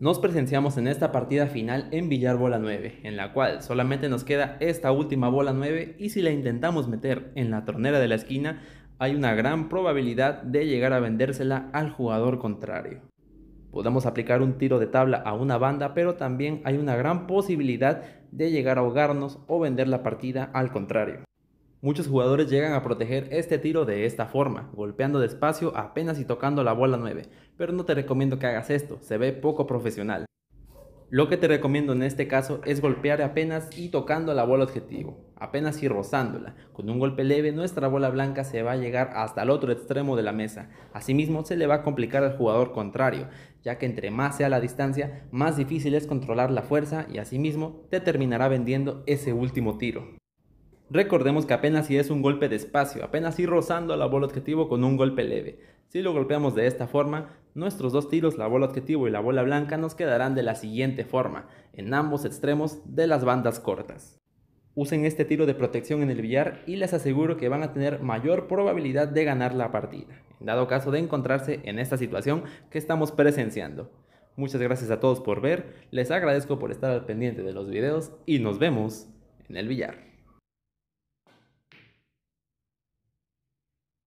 Nos presenciamos en esta partida final en Villar Bola 9, en la cual solamente nos queda esta última bola 9 y si la intentamos meter en la tornera de la esquina, hay una gran probabilidad de llegar a vendérsela al jugador contrario. Podemos aplicar un tiro de tabla a una banda, pero también hay una gran posibilidad de llegar a ahogarnos o vender la partida al contrario. Muchos jugadores llegan a proteger este tiro de esta forma, golpeando despacio apenas y tocando la bola 9, pero no te recomiendo que hagas esto, se ve poco profesional. Lo que te recomiendo en este caso es golpear apenas y tocando la bola objetivo, apenas y rozándola. Con un golpe leve nuestra bola blanca se va a llegar hasta el otro extremo de la mesa. Asimismo se le va a complicar al jugador contrario, ya que entre más sea la distancia, más difícil es controlar la fuerza y asimismo te terminará vendiendo ese último tiro. Recordemos que apenas si es un golpe de espacio, apenas si rozando la bola objetivo con un golpe leve. Si lo golpeamos de esta forma, nuestros dos tiros, la bola objetivo y la bola blanca, nos quedarán de la siguiente forma, en ambos extremos de las bandas cortas. Usen este tiro de protección en el billar y les aseguro que van a tener mayor probabilidad de ganar la partida, en dado caso de encontrarse en esta situación que estamos presenciando. Muchas gracias a todos por ver, les agradezco por estar al pendiente de los videos y nos vemos en el billar.